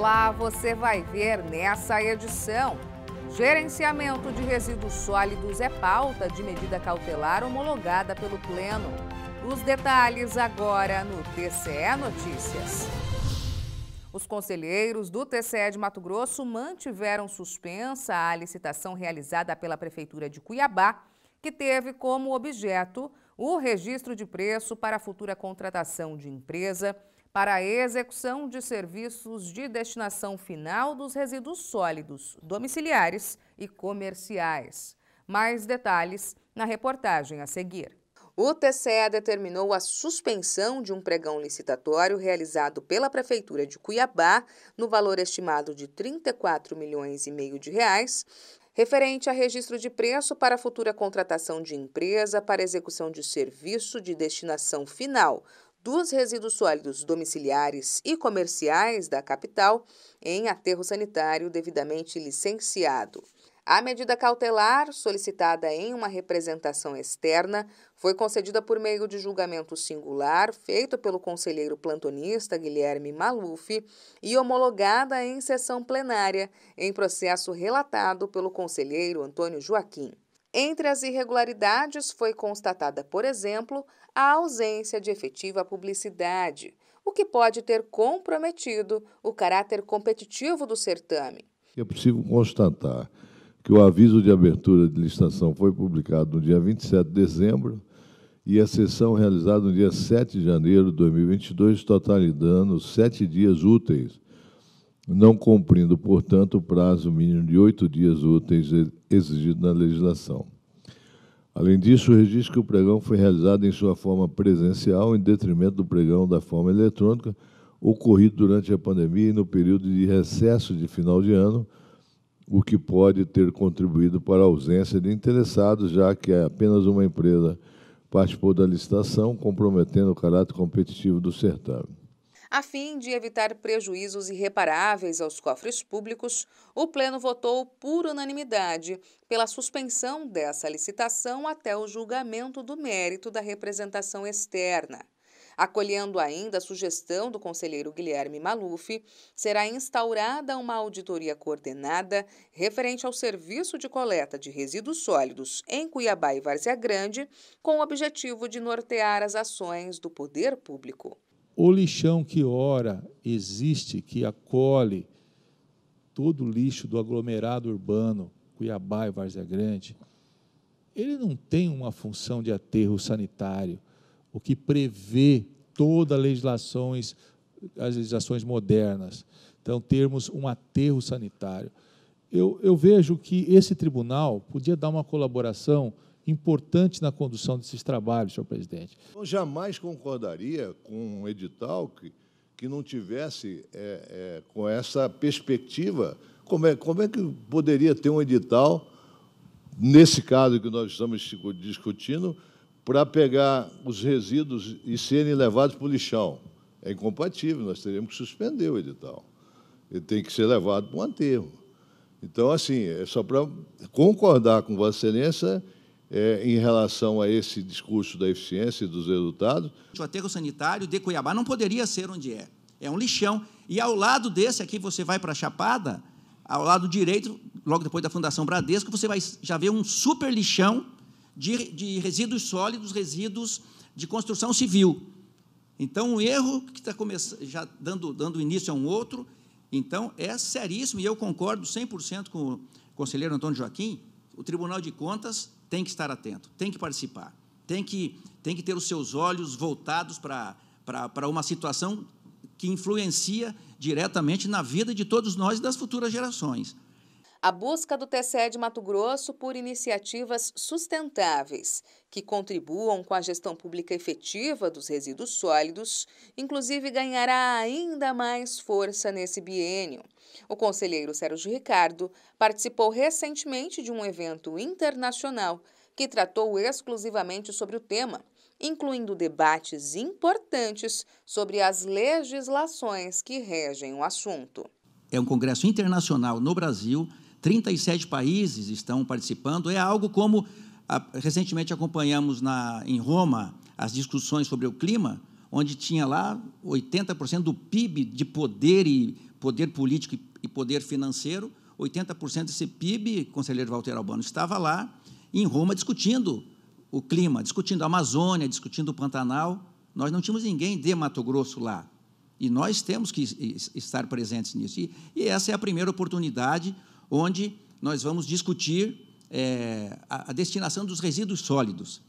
lá você vai ver nessa edição. Gerenciamento de resíduos sólidos é pauta de medida cautelar homologada pelo Pleno. Os detalhes agora no TCE Notícias. Os conselheiros do TCE de Mato Grosso mantiveram suspensa a licitação realizada pela Prefeitura de Cuiabá, que teve como objeto o registro de preço para a futura contratação de empresa para a execução de serviços de destinação final dos resíduos sólidos, domiciliares e comerciais. Mais detalhes na reportagem a seguir. O TCE determinou a suspensão de um pregão licitatório realizado pela Prefeitura de Cuiabá, no valor estimado de 34 milhões e meio de reais, referente a registro de preço para futura contratação de empresa para execução de serviço de destinação final, dos resíduos sólidos domiciliares e comerciais da capital em aterro sanitário devidamente licenciado. A medida cautelar, solicitada em uma representação externa, foi concedida por meio de julgamento singular feito pelo conselheiro plantonista Guilherme Maluf e homologada em sessão plenária, em processo relatado pelo conselheiro Antônio Joaquim. Entre as irregularidades foi constatada, por exemplo, a ausência de efetiva publicidade, o que pode ter comprometido o caráter competitivo do certame. É possível constatar que o aviso de abertura de licitação foi publicado no dia 27 de dezembro e a sessão realizada no dia 7 de janeiro de 2022, totalizando sete dias úteis, não cumprindo, portanto, o prazo mínimo de oito dias úteis exigido na legislação. Além disso, registro que o pregão foi realizado em sua forma presencial, em detrimento do pregão da forma eletrônica, ocorrido durante a pandemia e no período de recesso de final de ano, o que pode ter contribuído para a ausência de interessados, já que apenas uma empresa participou da licitação, comprometendo o caráter competitivo do certame. A fim de evitar prejuízos irreparáveis aos cofres públicos, o Pleno votou por unanimidade pela suspensão dessa licitação até o julgamento do mérito da representação externa. Acolhendo ainda a sugestão do conselheiro Guilherme Maluf, será instaurada uma auditoria coordenada referente ao serviço de coleta de resíduos sólidos em Cuiabá e Várzea Grande, com o objetivo de nortear as ações do poder público. O lixão que ora existe, que acolhe todo o lixo do aglomerado urbano, Cuiabá e Várzea Grande, ele não tem uma função de aterro sanitário, o que prevê todas legislações, as legislações modernas. Então, termos um aterro sanitário. Eu, eu vejo que esse tribunal podia dar uma colaboração importante na condução desses trabalhos, senhor presidente. Eu jamais concordaria com um edital que, que não tivesse é, é, com essa perspectiva. Como é, como é que poderia ter um edital, nesse caso que nós estamos discutindo, para pegar os resíduos e serem levados para o lixão? É incompatível, nós teríamos que suspender o edital. Ele tem que ser levado para um aterro. Então, assim, é só para concordar com Vossa Excelência é, em relação a esse discurso da eficiência e dos resultados. O aterro sanitário de Cuiabá não poderia ser onde é. É um lixão. E ao lado desse aqui, você vai para a Chapada, ao lado direito, logo depois da Fundação Bradesco, você vai já ver um super lixão de, de resíduos sólidos, resíduos de construção civil. Então, um erro que está já dando, dando início a um outro. Então, é seríssimo, e eu concordo 100% com o conselheiro Antônio Joaquim, o Tribunal de Contas tem que estar atento, tem que participar, tem que, tem que ter os seus olhos voltados para uma situação que influencia diretamente na vida de todos nós e das futuras gerações a busca do TCE de Mato Grosso por iniciativas sustentáveis que contribuam com a gestão pública efetiva dos resíduos sólidos, inclusive ganhará ainda mais força nesse biênio. O conselheiro Sérgio Ricardo participou recentemente de um evento internacional que tratou exclusivamente sobre o tema, incluindo debates importantes sobre as legislações que regem o assunto. É um congresso internacional no Brasil 37 países estão participando. É algo como ah, recentemente acompanhamos na, em Roma as discussões sobre o clima, onde tinha lá 80% do PIB de poder e poder político e poder financeiro, 80% desse PIB, conselheiro Walter Albano, estava lá em Roma discutindo o clima, discutindo a Amazônia, discutindo o Pantanal. Nós não tínhamos ninguém de Mato Grosso lá. E nós temos que estar presentes nisso. E, e essa é a primeira oportunidade onde nós vamos discutir é, a, a destinação dos resíduos sólidos.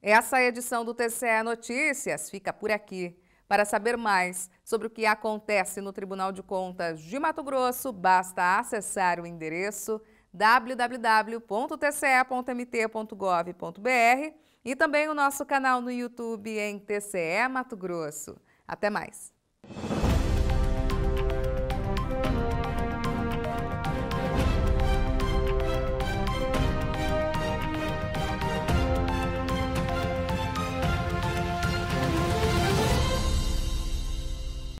Essa edição do TCE Notícias fica por aqui. Para saber mais sobre o que acontece no Tribunal de Contas de Mato Grosso, basta acessar o endereço www.tce.mt.gov.br e também o nosso canal no YouTube em TCE Mato Grosso. Até mais!